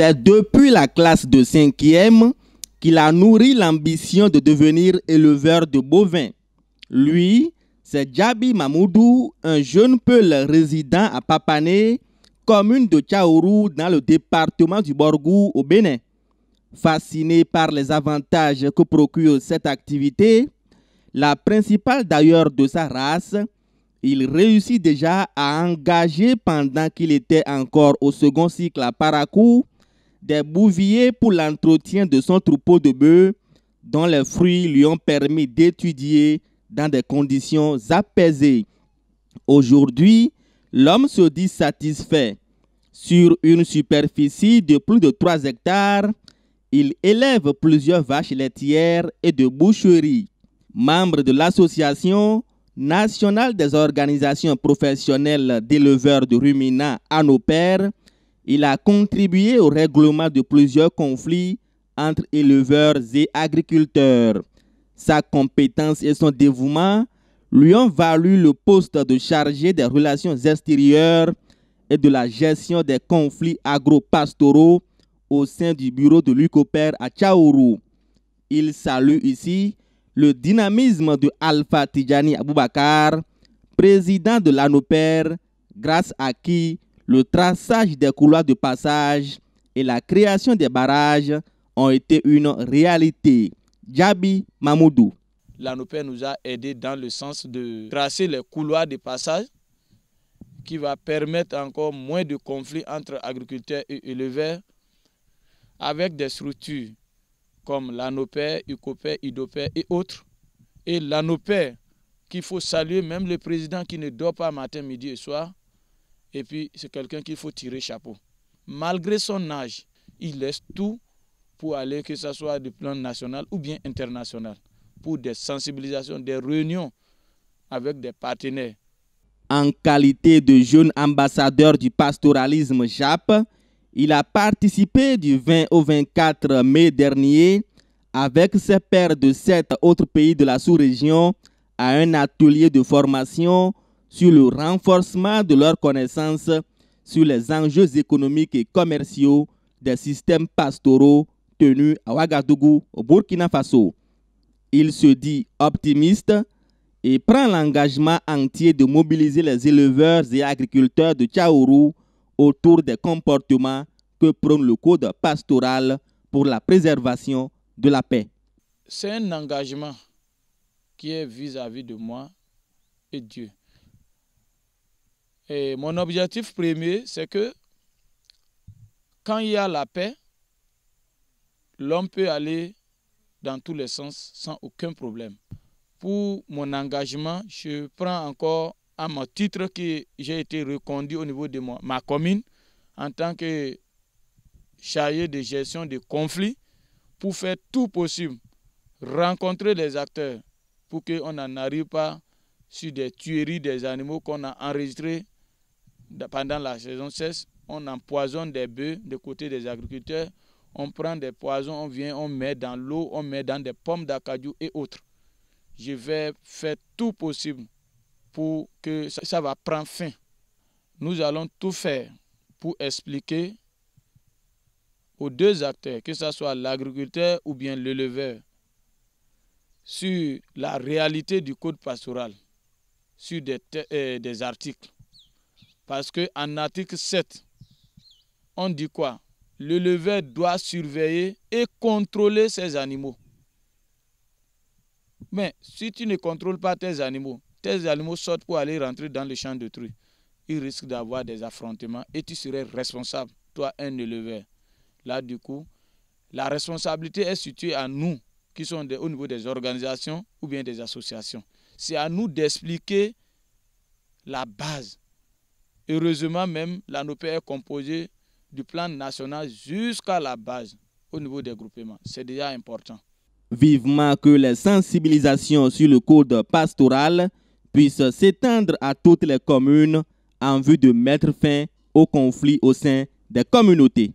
C'est depuis la classe de 5e qu'il a nourri l'ambition de devenir éleveur de bovins. Lui, c'est Djabi Mamoudou, un jeune peul résident à Papané, commune de Tchaourou dans le département du Borgou au Bénin. Fasciné par les avantages que procure cette activité, la principale d'ailleurs de sa race, il réussit déjà à engager pendant qu'il était encore au second cycle à Parakou des bouviers pour l'entretien de son troupeau de bœufs, dont les fruits lui ont permis d'étudier dans des conditions apaisées. Aujourd'hui, l'homme se dit satisfait. Sur une superficie de plus de 3 hectares, il élève plusieurs vaches laitières et de boucheries. Membre de l'Association nationale des organisations professionnelles d'éleveurs de ruminants à nos pères, il a contribué au règlement de plusieurs conflits entre éleveurs et agriculteurs. Sa compétence et son dévouement lui ont valu le poste de chargé des relations extérieures et de la gestion des conflits agro-pastoraux au sein du bureau de l'UCOPER à Tchaourou. Il salue ici le dynamisme de Alpha Tijani Aboubakar, président de l'ANOPER, grâce à qui le traçage des couloirs de passage et la création des barrages ont été une réalité. Djabi Mamoudou. L'ANOPER nous a aidés dans le sens de tracer les couloirs de passage qui va permettre encore moins de conflits entre agriculteurs et éleveurs avec des structures comme l'ANOPER, UCOPER, IDOPER et autres. Et l'ANOPER, qu'il faut saluer, même le président qui ne dort pas matin, midi et soir, et puis, c'est quelqu'un qu'il faut tirer chapeau. Malgré son âge, il laisse tout pour aller, que ce soit du plan national ou bien international, pour des sensibilisations, des réunions avec des partenaires. En qualité de jeune ambassadeur du pastoralisme JAP, il a participé du 20 au 24 mai dernier avec ses pairs de sept autres pays de la sous-région à un atelier de formation sur le renforcement de leurs connaissances sur les enjeux économiques et commerciaux des systèmes pastoraux tenus à Ouagadougou, au Burkina Faso. Il se dit optimiste et prend l'engagement entier de mobiliser les éleveurs et agriculteurs de Tchaourou autour des comportements que prône le Code pastoral pour la préservation de la paix. C'est un engagement qui est vis-à-vis -vis de moi et Dieu mon objectif premier, c'est que quand il y a la paix, l'homme peut aller dans tous les sens sans aucun problème. Pour mon engagement, je prends encore à mon titre que j'ai été reconduit au niveau de ma commune en tant que chargé de gestion des conflits pour faire tout possible, rencontrer les acteurs pour qu'on n'en arrive pas sur des tueries des animaux qu'on a enregistrés pendant la saison 16, on empoisonne des bœufs de côté des agriculteurs, on prend des poisons, on vient, on met dans l'eau, on met dans des pommes d'acajou et autres. Je vais faire tout possible pour que ça, ça va prendre fin. Nous allons tout faire pour expliquer aux deux acteurs, que ce soit l'agriculteur ou bien l'éleveur, sur la réalité du code pastoral, sur des euh, articles. Parce qu'en article 7, on dit quoi L'éleveur doit surveiller et contrôler ses animaux. Mais si tu ne contrôles pas tes animaux, tes animaux sortent pour aller rentrer dans le champ de truie. Ils risquent d'avoir des affrontements et tu serais responsable, toi, un éleveur. Là, du coup, la responsabilité est située à nous, qui sommes au niveau des organisations ou bien des associations. C'est à nous d'expliquer la base Heureusement même, l'ANOP est composée du plan national jusqu'à la base, au niveau des groupements. C'est déjà important. Vivement que les sensibilisations sur le code pastoral puissent s'étendre à toutes les communes en vue de mettre fin au conflit au sein des communautés.